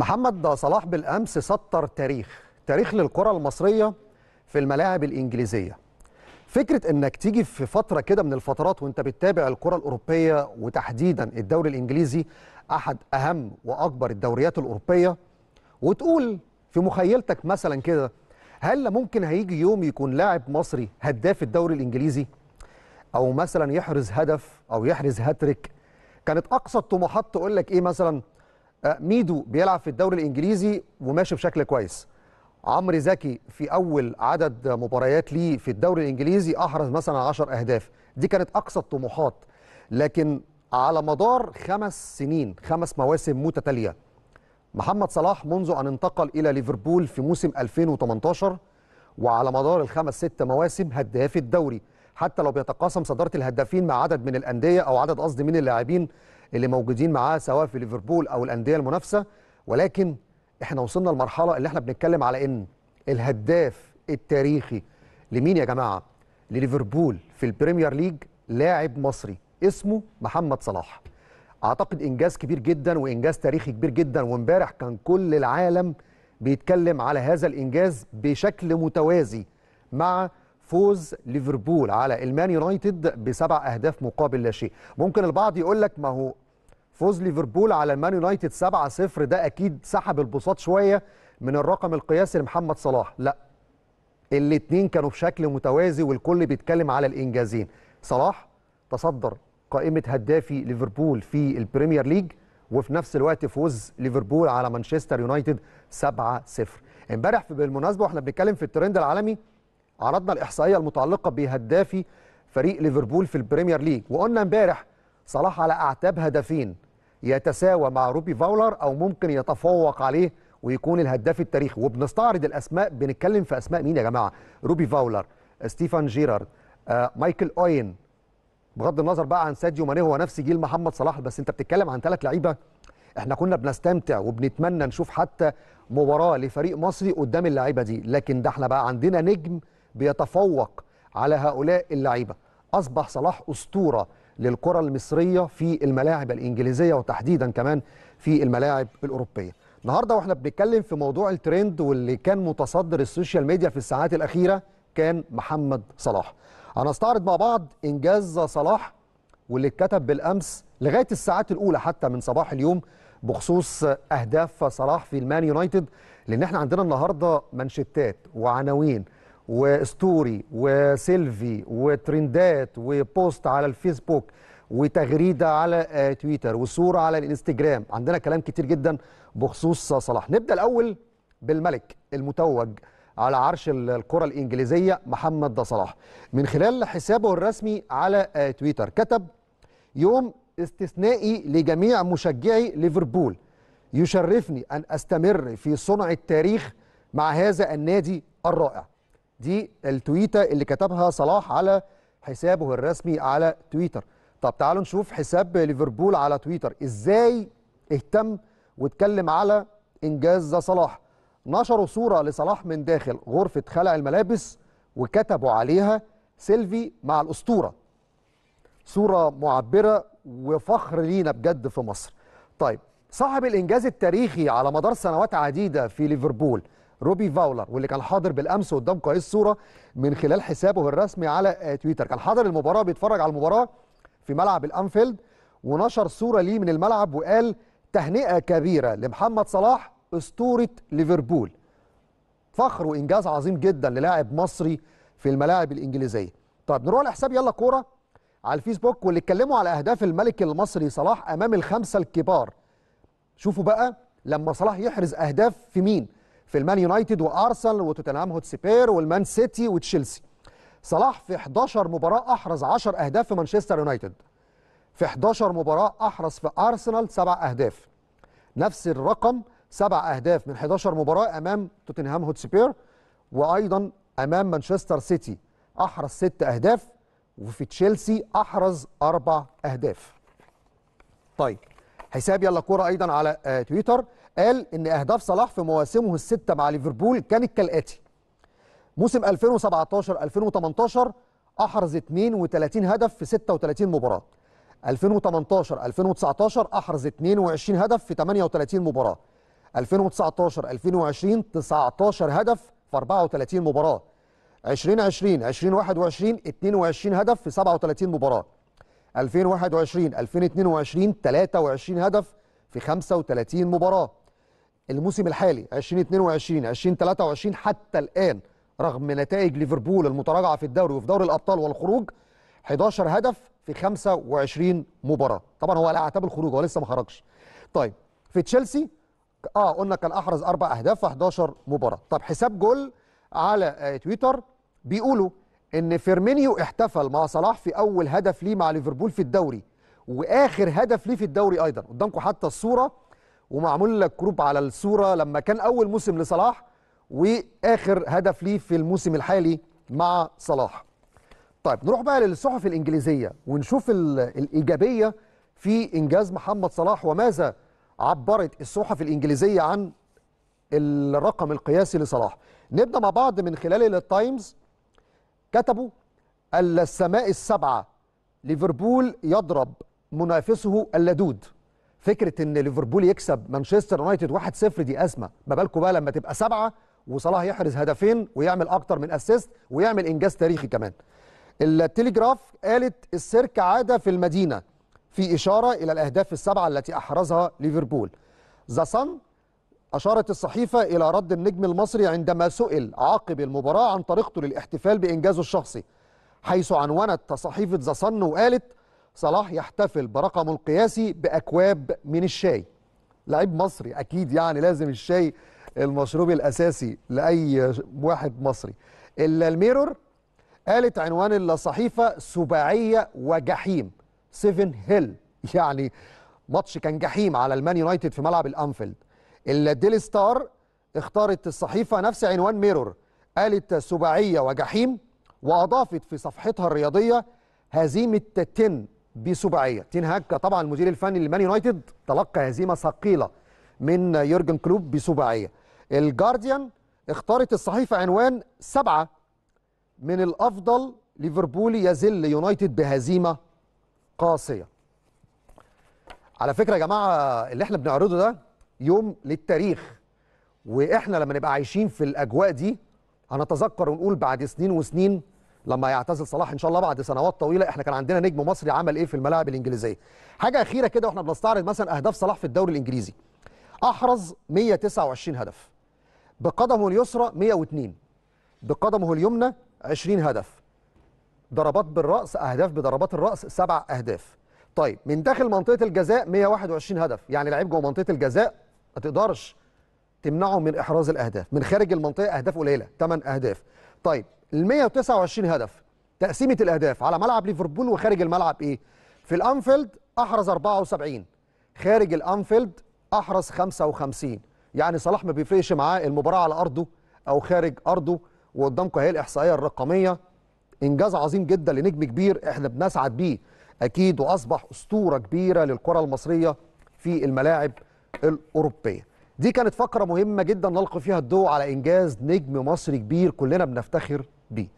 محمد صلاح بالامس سطر تاريخ تاريخ للكره المصريه في الملاعب الانجليزيه فكره انك تيجي في فتره كده من الفترات وانت بتتابع الكره الاوروبيه وتحديدا الدوري الانجليزي احد اهم واكبر الدوريات الاوروبيه وتقول في مخيلتك مثلا كده هل ممكن هيجي يوم يكون لاعب مصري هداف الدوري الانجليزي او مثلا يحرز هدف او يحرز هاتريك كانت اقصى الطموحات تقول لك ايه مثلا ميدو بيلعب في الدوري الانجليزي وماشي بشكل كويس عمرو زكي في اول عدد مباريات ليه في الدوري الانجليزي احرز مثلا 10 اهداف دي كانت اقصى الطموحات لكن على مدار خمس سنين خمس مواسم متتاليه محمد صلاح منذ ان انتقل الى ليفربول في موسم 2018 وعلى مدار الخمس ست مواسم هداف الدوري حتى لو بيتقاسم صداره الهدافين مع عدد من الانديه او عدد قصدي من اللاعبين اللي موجودين معاه سواء في ليفربول او الانديه المنافسه ولكن احنا وصلنا لمرحله اللي احنا بنتكلم على ان الهداف التاريخي لمين يا جماعه لليفربول في البريمير ليج لاعب مصري اسمه محمد صلاح اعتقد انجاز كبير جدا وانجاز تاريخي كبير جدا وامبارح كان كل العالم بيتكلم على هذا الانجاز بشكل متوازي مع فوز ليفربول على المان يونايتد بسبع اهداف مقابل لا شيء ممكن البعض يقول لك ما هو فوز ليفربول على المان يونايتد 7-0 ده اكيد سحب البساط شويه من الرقم القياسي لمحمد صلاح لا الاثنين كانوا بشكل متوازي والكل بيتكلم على الانجازين صلاح تصدر قائمه هدافي ليفربول في البريمير ليج وفي نفس الوقت فوز ليفربول على مانشستر يونايتد 7-0 امبارح بالمناسبه واحنا بنتكلم في الترند العالمي عرضنا الاحصائيه المتعلقه بهدافي فريق ليفربول في البريمير ليج وقلنا امبارح صلاح على اعتاب هدفين يتساوى مع روبي فاولر او ممكن يتفوق عليه ويكون الهداف التاريخي وبنستعرض الاسماء بنتكلم في اسماء مين يا جماعه روبي فاولر ستيفان جيرارد آه، مايكل اوين بغض النظر بقى عن ساديو ماني هو نفس جيل محمد صلاح بس انت بتتكلم عن ثلاث لعيبه احنا كنا بنستمتع وبنتمنى نشوف حتى مباراه لفريق مصري قدام اللعيبه دي لكن ده احنا بقى عندنا نجم بيتفوق على هؤلاء اللعيبه اصبح صلاح اسطوره للكره المصريه في الملاعب الانجليزيه وتحديدا كمان في الملاعب الاوروبيه النهارده واحنا بنتكلم في موضوع الترند واللي كان متصدر السوشيال ميديا في الساعات الاخيره كان محمد صلاح هنستعرض مع بعض انجاز صلاح واللي اتكتب بالامس لغايه الساعات الاولى حتى من صباح اليوم بخصوص اهداف صلاح في المان يونايتد لان احنا عندنا النهارده منشتات وعناوين وستوري وسيلفي وترندات وبوست على الفيسبوك وتغريده على آه، تويتر وصوره على الانستجرام عندنا كلام كتير جدا بخصوص صلاح نبدا الاول بالملك المتوج على عرش الكره الانجليزيه محمد صلاح من خلال حسابه الرسمي على آه، تويتر كتب يوم استثنائي لجميع مشجعي ليفربول يشرفني ان استمر في صنع التاريخ مع هذا النادي الرائع دي التويته اللي كتبها صلاح على حسابه الرسمي على تويتر طب تعالوا نشوف حساب ليفربول على تويتر ازاي اهتم واتكلم على انجاز صلاح نشروا صوره لصلاح من داخل غرفه خلع الملابس وكتبوا عليها سيلفي مع الاسطوره صوره معبره وفخر لينا بجد في مصر طيب صاحب الانجاز التاريخي على مدار سنوات عديده في ليفربول روبي فاولر واللي كان حاضر بالامس قدام قياس صوره من خلال حسابه الرسمي على آه، تويتر كان حاضر المباراه بيتفرج على المباراه في ملعب الانفيلد ونشر صوره ليه من الملعب وقال تهنئه كبيره لمحمد صلاح اسطوره ليفربول فخر وانجاز عظيم جدا للاعب مصري في الملاعب الانجليزيه طب نروح لحساب يلا كوره على الفيسبوك واللي اتكلموا على اهداف الملك المصري صلاح امام الخمسه الكبار شوفوا بقى لما صلاح يحرز اهداف في مين في المان يونايتد وارسنال وتوتنهام هوتسبير والمان سيتي وتشيلسي صلاح في 11 مباراه احرز 10 اهداف في مانشستر يونايتد في 11 مباراه احرز في ارسنال 7 اهداف نفس الرقم 7 اهداف من 11 مباراه امام توتنهام هوتسبير وايضا امام مانشستر سيتي احرز 6 اهداف وفي تشيلسي احرز 4 اهداف طيب حساب يلا كوره ايضا على آه، تويتر قال ان اهداف صلاح في مواسمه السته مع ليفربول كانت كالاتي موسم 2017 2018 احرز 32 هدف في 36 مباراه 2018 2019 احرز 22 هدف في 38 مباراه 2019 2020 19 هدف في 34 مباراه 2020 2021 22 هدف في 37 مباراه 2021 2022 23 هدف في 35 مباراه الموسم الحالي 2022 2023 حتى الان رغم نتائج ليفربول المتراجعه في الدوري وفي دوري الابطال والخروج 11 هدف في 25 مباراه طبعا هو على اعتاب الخروج هو لسه ما خرجش طيب في تشيلسي اه قلنا كان احرز اربع اهداف في 11 مباراه طب حساب جول على آه، تويتر بيقولوا ان فيرمينيو احتفل مع صلاح في اول هدف ليه مع ليفربول في الدوري واخر هدف ليه في الدوري ايضا قدامكم حتى الصوره ومعمول لك كروب على الصوره لما كان اول موسم لصلاح واخر هدف ليه في الموسم الحالي مع صلاح طيب نروح بقى للصحف الانجليزيه ونشوف الايجابيه في انجاز محمد صلاح وماذا عبرت الصحف الانجليزيه عن الرقم القياسي لصلاح نبدا مع بعض من خلال التايمز كتبوا السماء السبعه ليفربول يضرب منافسه اللدود فكره ان ليفربول يكسب مانشستر يونايتد 1-0 دي ازمه ما بالكم بقى لما تبقى سبعه وصلاح يحرز هدفين ويعمل اكتر من اسيست ويعمل انجاز تاريخي كمان التليجراف قالت السيرك عاده في المدينه في اشاره الى الاهداف السبعه التي احرزها ليفربول ذا صن أشارت الصحيفة إلى رد النجم المصري عندما سئل عقب المباراة عن طريقته للاحتفال بإنجازه الشخصي حيث عنونت صحيفة ذا صن وقالت صلاح يحتفل برقمه القياسي باكواب من الشاي لعيب مصري اكيد يعني لازم الشاي المشروب الاساسي لاي واحد مصري الا الميرور قالت عنوان الصحيفه سباعيه وجحيم سيفن هيل يعني ماتش كان جحيم على المان يونايتد في ملعب الانفيلد الا ديلي ستار اختارت الصحيفه نفس عنوان ميرور قالت سباعيه وجحيم واضافت في صفحتها الرياضيه هزيمه 10 بسباعيه تين طبعا المدير الفني لمان يونايتد تلقى هزيمه ثقيله من يورجن كلوب بسباعيه الجارديان اختارت الصحيفه عنوان سبعه من الافضل ليفربول يزل يونايتد بهزيمه قاسيه على فكره يا جماعه اللي احنا بنعرضه ده يوم للتاريخ واحنا لما نبقى عايشين في الاجواء دي هنتذكر ونقول بعد سنين وسنين لما يعتزل صلاح ان شاء الله بعد سنوات طويله احنا كان عندنا نجم مصري عمل ايه في الملاعب الانجليزيه حاجه اخيره كده واحنا بنستعرض مثلا اهداف صلاح في الدوري الانجليزي احرز 129 هدف بقدمه اليسرى 102 بقدمه اليمنى 20 هدف ضربات بالراس اهداف بضربات الراس سبع اهداف طيب من داخل منطقه الجزاء 121 هدف يعني لعيب جوه منطقه الجزاء ما تقدرش تمنعه من احراز الاهداف من خارج المنطقه اهداف قليله 8 اهداف طيب ال 129 هدف تقسيمه الاهداف على ملعب ليفربول وخارج الملعب ايه؟ في الانفيلد احرز 74 خارج الانفيلد احرز 55 يعني صلاح ما بيفرقش معاه المباراه على ارضه او خارج ارضه وقدامكم اهي الاحصائيه الرقميه انجاز عظيم جدا لنجم كبير احنا بنسعد بيه اكيد واصبح اسطوره كبيره للكره المصريه في الملاعب الاوروبيه دي كانت فقره مهمه جدا نلقي فيها الضوء على انجاز نجم مصري كبير كلنا بنفتخر B.